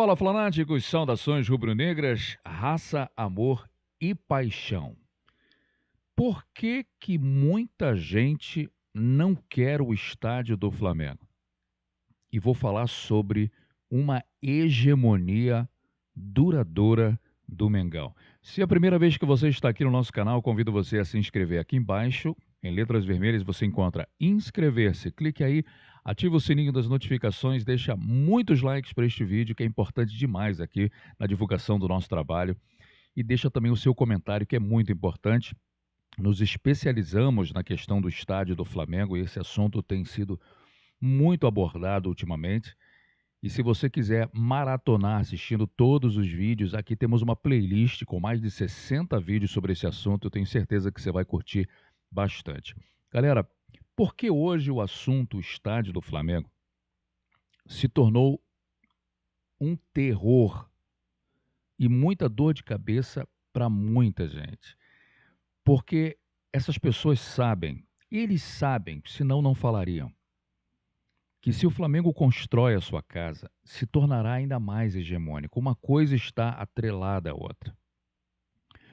Fala Fanáticos, saudações rubro-negras, raça, amor e paixão. Por que que muita gente não quer o estádio do Flamengo? E vou falar sobre uma hegemonia duradoura do Mengão. Se é a primeira vez que você está aqui no nosso canal, convido você a se inscrever aqui embaixo. Em letras vermelhas você encontra inscrever-se. Clique aí, Ativa o sininho das notificações, deixa muitos likes para este vídeo, que é importante demais aqui na divulgação do nosso trabalho. E deixa também o seu comentário, que é muito importante. Nos especializamos na questão do estádio do Flamengo e esse assunto tem sido muito abordado ultimamente. E se você quiser maratonar assistindo todos os vídeos, aqui temos uma playlist com mais de 60 vídeos sobre esse assunto. Eu tenho certeza que você vai curtir bastante. Galera, por que hoje o assunto o estádio do Flamengo se tornou um terror e muita dor de cabeça para muita gente? Porque essas pessoas sabem, eles sabem, senão não falariam, que se o Flamengo constrói a sua casa, se tornará ainda mais hegemônico. Uma coisa está atrelada à outra.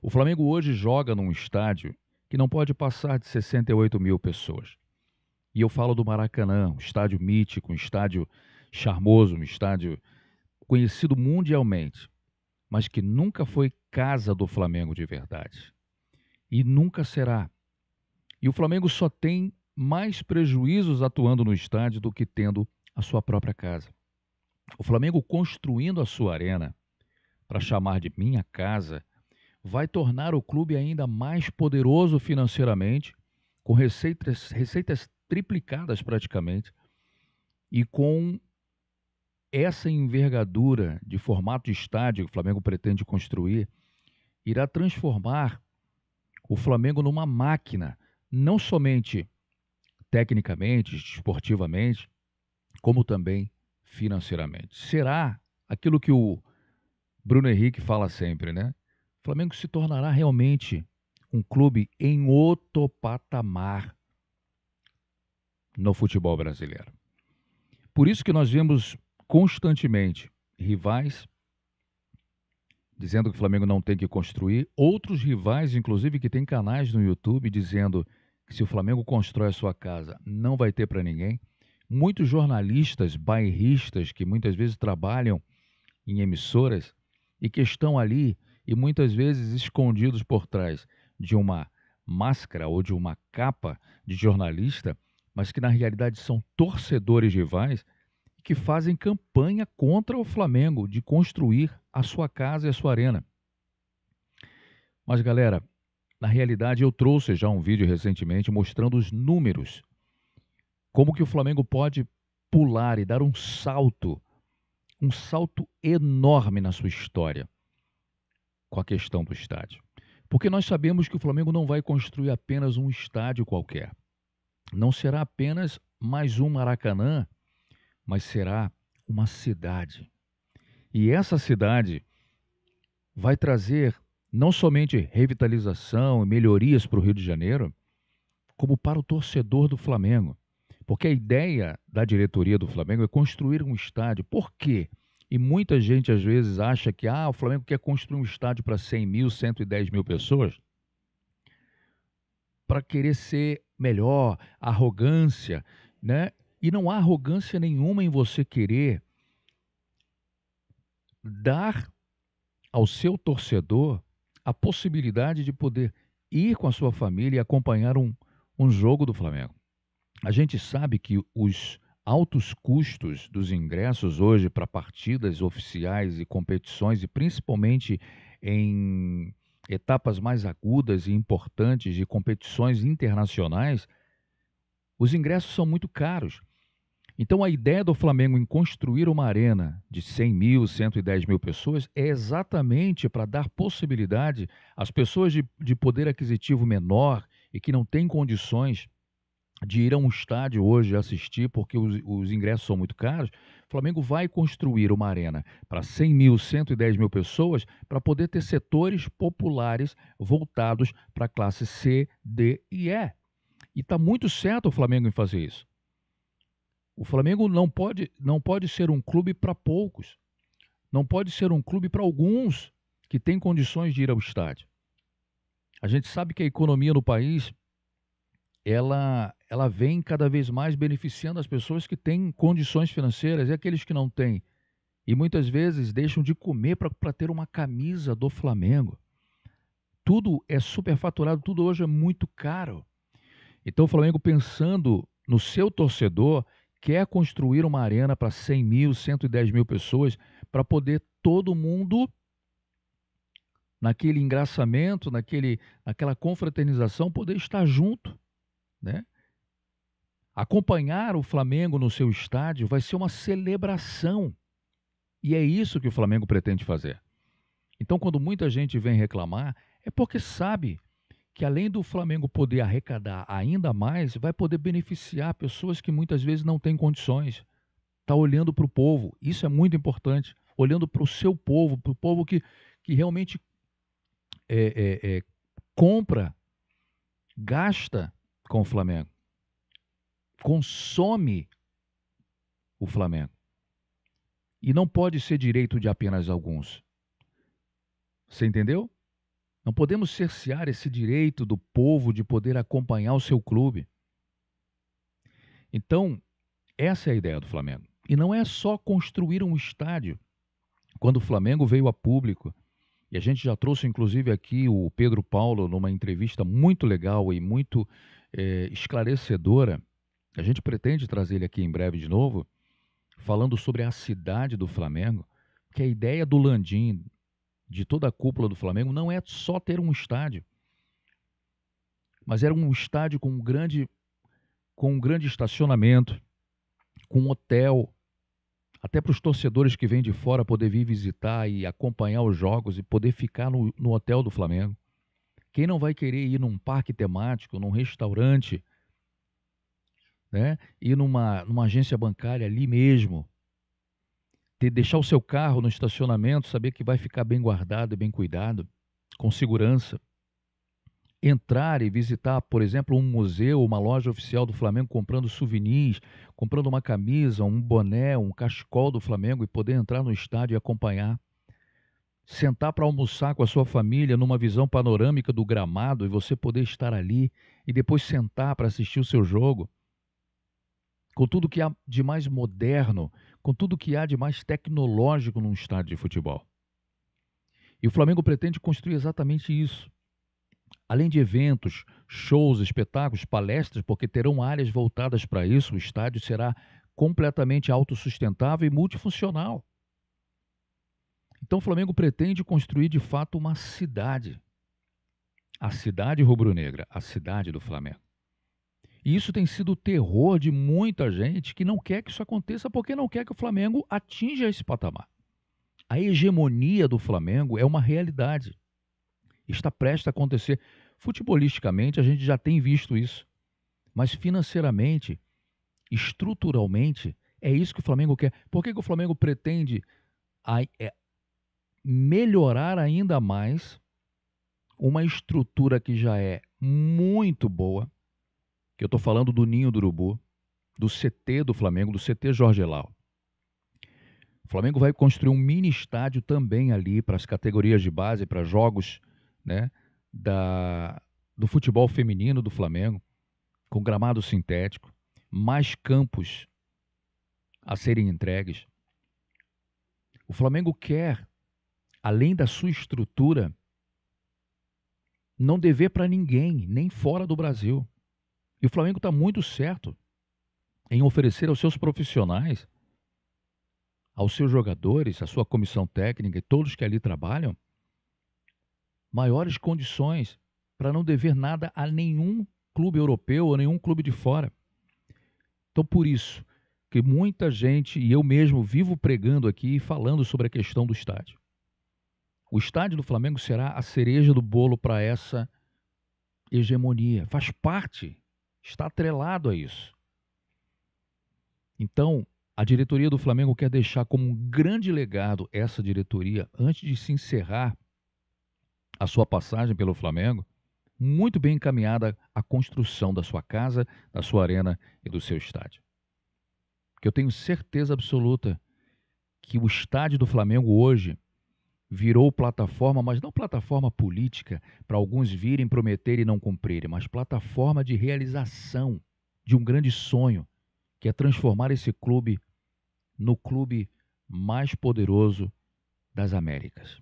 O Flamengo hoje joga num estádio que não pode passar de 68 mil pessoas. E eu falo do Maracanã, um estádio mítico, um estádio charmoso, um estádio conhecido mundialmente, mas que nunca foi casa do Flamengo de verdade. E nunca será. E o Flamengo só tem mais prejuízos atuando no estádio do que tendo a sua própria casa. O Flamengo construindo a sua arena para chamar de minha casa vai tornar o clube ainda mais poderoso financeiramente, com receitas, receitas triplicadas praticamente, e com essa envergadura de formato de estádio que o Flamengo pretende construir, irá transformar o Flamengo numa máquina, não somente tecnicamente, esportivamente, como também financeiramente. Será aquilo que o Bruno Henrique fala sempre, né? O Flamengo se tornará realmente um clube em outro patamar no futebol brasileiro. Por isso que nós vemos constantemente rivais dizendo que o Flamengo não tem que construir, outros rivais, inclusive, que têm canais no YouTube dizendo que se o Flamengo constrói a sua casa, não vai ter para ninguém. Muitos jornalistas bairristas que muitas vezes trabalham em emissoras e que estão ali e muitas vezes escondidos por trás de uma máscara ou de uma capa de jornalista mas que na realidade são torcedores rivais que fazem campanha contra o Flamengo de construir a sua casa e a sua arena. Mas galera, na realidade eu trouxe já um vídeo recentemente mostrando os números. Como que o Flamengo pode pular e dar um salto, um salto enorme na sua história com a questão do estádio. Porque nós sabemos que o Flamengo não vai construir apenas um estádio qualquer não será apenas mais um Maracanã, mas será uma cidade. E essa cidade vai trazer não somente revitalização e melhorias para o Rio de Janeiro, como para o torcedor do Flamengo. Porque a ideia da diretoria do Flamengo é construir um estádio. Por quê? E muita gente às vezes acha que ah, o Flamengo quer construir um estádio para 100 mil, 110 mil pessoas para querer ser melhor, arrogância, né? E não há arrogância nenhuma em você querer dar ao seu torcedor a possibilidade de poder ir com a sua família e acompanhar um, um jogo do Flamengo. A gente sabe que os altos custos dos ingressos hoje para partidas oficiais e competições, e principalmente em etapas mais agudas e importantes de competições internacionais, os ingressos são muito caros. Então, a ideia do Flamengo em construir uma arena de 100 mil, 110 mil pessoas é exatamente para dar possibilidade às pessoas de, de poder aquisitivo menor e que não têm condições de ir a um estádio hoje assistir, porque os, os ingressos são muito caros, o Flamengo vai construir uma arena para 100 mil, 110 mil pessoas, para poder ter setores populares voltados para a classe C, D e E. E está muito certo o Flamengo em fazer isso. O Flamengo não pode, não pode ser um clube para poucos. Não pode ser um clube para alguns que têm condições de ir ao estádio. A gente sabe que a economia no país ela, ela vem cada vez mais beneficiando as pessoas que têm condições financeiras e aqueles que não têm. E muitas vezes deixam de comer para ter uma camisa do Flamengo. Tudo é superfaturado, tudo hoje é muito caro. Então o Flamengo, pensando no seu torcedor, quer construir uma arena para 100 mil, 110 mil pessoas, para poder todo mundo naquele engraçamento, naquele, naquela confraternização, poder estar junto né? Acompanhar o Flamengo no seu estádio vai ser uma celebração. E é isso que o Flamengo pretende fazer. Então, quando muita gente vem reclamar, é porque sabe que além do Flamengo poder arrecadar ainda mais, vai poder beneficiar pessoas que muitas vezes não têm condições. Está olhando para o povo, isso é muito importante. Olhando para o seu povo, para o povo que, que realmente é, é, é, compra, gasta com o Flamengo. Consome o Flamengo. E não pode ser direito de apenas alguns. Você entendeu? Não podemos cercear esse direito do povo de poder acompanhar o seu clube. Então, essa é a ideia do Flamengo. E não é só construir um estádio. Quando o Flamengo veio a público, e a gente já trouxe inclusive aqui o Pedro Paulo numa entrevista muito legal e muito é, esclarecedora. A gente pretende trazer ele aqui em breve de novo, falando sobre a cidade do Flamengo, que a ideia do Landim, de toda a cúpula do Flamengo, não é só ter um estádio, mas era um estádio com um grande, com um grande estacionamento, com um hotel, até para os torcedores que vêm de fora poder vir visitar e acompanhar os jogos e poder ficar no, no hotel do Flamengo. Quem não vai querer ir num parque temático, num restaurante, né? ir numa, numa agência bancária ali mesmo, ter, deixar o seu carro no estacionamento, saber que vai ficar bem guardado e bem cuidado, com segurança. Entrar e visitar, por exemplo, um museu, uma loja oficial do Flamengo comprando souvenirs, comprando uma camisa, um boné, um cachecol do Flamengo e poder entrar no estádio e acompanhar sentar para almoçar com a sua família numa visão panorâmica do gramado e você poder estar ali e depois sentar para assistir o seu jogo. Com tudo que há de mais moderno, com tudo que há de mais tecnológico num estádio de futebol. E o Flamengo pretende construir exatamente isso. Além de eventos, shows, espetáculos, palestras, porque terão áreas voltadas para isso, o estádio será completamente autossustentável e multifuncional. Então o Flamengo pretende construir de fato uma cidade. A cidade rubro-negra, a cidade do Flamengo. E isso tem sido o terror de muita gente que não quer que isso aconteça porque não quer que o Flamengo atinja esse patamar. A hegemonia do Flamengo é uma realidade. Está prestes a acontecer. Futebolisticamente, a gente já tem visto isso. Mas financeiramente, estruturalmente, é isso que o Flamengo quer. Por que, que o Flamengo pretende é, melhorar ainda mais uma estrutura que já é muito boa, que eu estou falando do Ninho do Urubu, do CT do Flamengo, do CT Jorge Lau. O Flamengo vai construir um mini estádio também ali para as categorias de base, para jogos né, da, do futebol feminino do Flamengo, com gramado sintético, mais campos a serem entregues. O Flamengo quer além da sua estrutura, não dever para ninguém, nem fora do Brasil. E o Flamengo está muito certo em oferecer aos seus profissionais, aos seus jogadores, à sua comissão técnica e todos que ali trabalham, maiores condições para não dever nada a nenhum clube europeu ou nenhum clube de fora. Então, por isso que muita gente, e eu mesmo vivo pregando aqui e falando sobre a questão do estádio. O estádio do Flamengo será a cereja do bolo para essa hegemonia. Faz parte, está atrelado a isso. Então, a diretoria do Flamengo quer deixar como um grande legado essa diretoria, antes de se encerrar a sua passagem pelo Flamengo, muito bem encaminhada a construção da sua casa, da sua arena e do seu estádio. Que eu tenho certeza absoluta que o estádio do Flamengo hoje virou plataforma, mas não plataforma política, para alguns virem prometer e não cumprirem, mas plataforma de realização de um grande sonho, que é transformar esse clube no clube mais poderoso das Américas.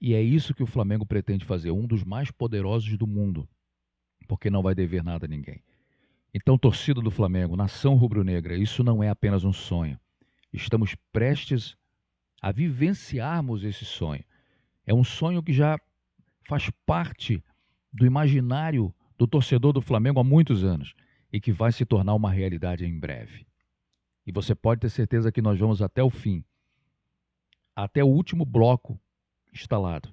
E é isso que o Flamengo pretende fazer, um dos mais poderosos do mundo, porque não vai dever nada a ninguém. Então, torcida do Flamengo, nação rubro-negra, isso não é apenas um sonho. Estamos prestes a vivenciarmos esse sonho. É um sonho que já faz parte do imaginário do torcedor do Flamengo há muitos anos e que vai se tornar uma realidade em breve. E você pode ter certeza que nós vamos até o fim, até o último bloco instalado,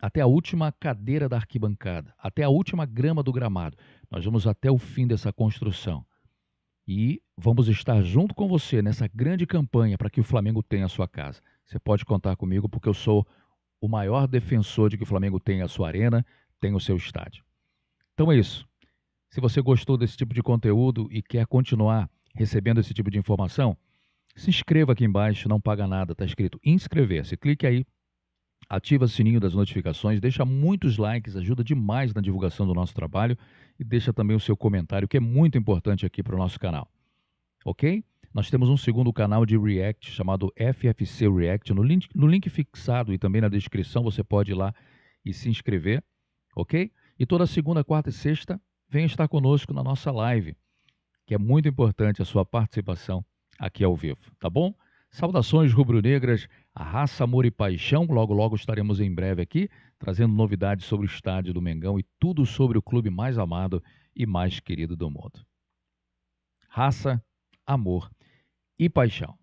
até a última cadeira da arquibancada, até a última grama do gramado. Nós vamos até o fim dessa construção e vamos estar junto com você nessa grande campanha para que o Flamengo tenha a sua casa. Você pode contar comigo porque eu sou o maior defensor de que o Flamengo tenha a sua arena, tenha o seu estádio. Então é isso. Se você gostou desse tipo de conteúdo e quer continuar recebendo esse tipo de informação, se inscreva aqui embaixo, não paga nada, está escrito inscrever-se. Clique aí Ativa o sininho das notificações, deixa muitos likes, ajuda demais na divulgação do nosso trabalho e deixa também o seu comentário, que é muito importante aqui para o nosso canal. Ok? Nós temos um segundo canal de React chamado FFC React. No link, no link fixado e também na descrição você pode ir lá e se inscrever, ok? E toda segunda, quarta e sexta, venha estar conosco na nossa live, que é muito importante a sua participação aqui ao vivo, tá bom? Saudações rubro-negras a Raça, Amor e Paixão. Logo, logo estaremos em breve aqui trazendo novidades sobre o estádio do Mengão e tudo sobre o clube mais amado e mais querido do mundo. Raça, Amor e Paixão.